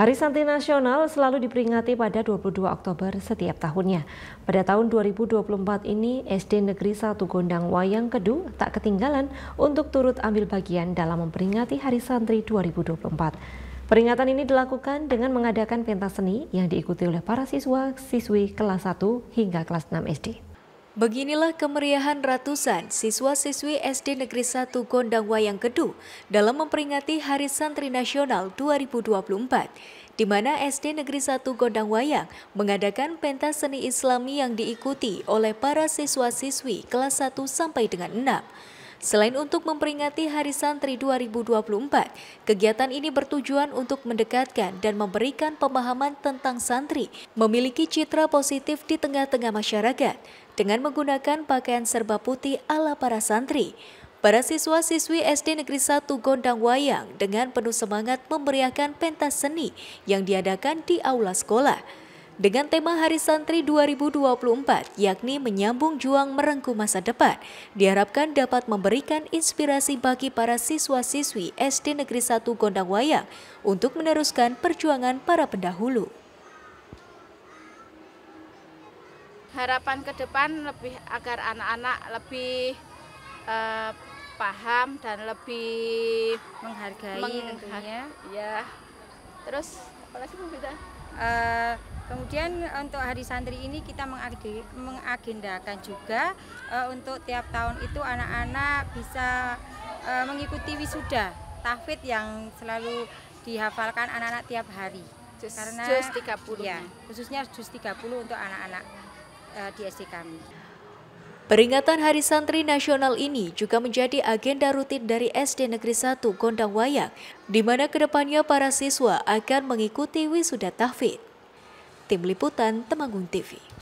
Hari Santri Nasional selalu diperingati pada 22 Oktober setiap tahunnya. Pada tahun 2024 ini, SD Negeri 1 Gondang Wayang Kedu tak ketinggalan untuk turut ambil bagian dalam memperingati Hari Santri 2024. Peringatan ini dilakukan dengan mengadakan pentas seni yang diikuti oleh para siswa-siswi kelas 1 hingga kelas 6 SD. Beginilah kemeriahan ratusan siswa-siswi SD Negeri 1 Gondang Wayang Kedu dalam memperingati Hari Santri Nasional 2024, di mana SD Negeri 1 Gondang Wayang mengadakan pentas seni islami yang diikuti oleh para siswa-siswi kelas 1 sampai dengan 6. Selain untuk memperingati Hari Santri 2024, kegiatan ini bertujuan untuk mendekatkan dan memberikan pemahaman tentang santri, memiliki citra positif di tengah-tengah masyarakat, dengan menggunakan pakaian serba putih ala para santri. Para siswa-siswi SD Negeri 1 Gondang Wayang dengan penuh semangat memeriahkan pentas seni yang diadakan di aula sekolah. Dengan tema Hari Santri 2024, yakni menyambung juang merengkuh masa depan, diharapkan dapat memberikan inspirasi bagi para siswa-siswi SD Negeri 1 Gondang Wayang untuk meneruskan perjuangan para pendahulu. harapan ke depan lebih agar anak-anak lebih eh, paham dan lebih menghargai tentunya ya terus apalagi bu uh, Kemudian untuk hari santri ini kita mengagendakan juga uh, untuk tiap tahun itu anak-anak bisa uh, mengikuti wisuda tahfid yang selalu dihafalkan anak-anak tiap hari. Just, Karena just 30 ya, khususnya just 30 untuk anak-anak uh, di SD kami. Peringatan Hari Santri Nasional ini juga menjadi agenda rutin dari SD Negeri 1 Gondang Wayak, di mana kedepannya para siswa akan mengikuti wisuda tahfidz. Tim Liputan Temanggung TV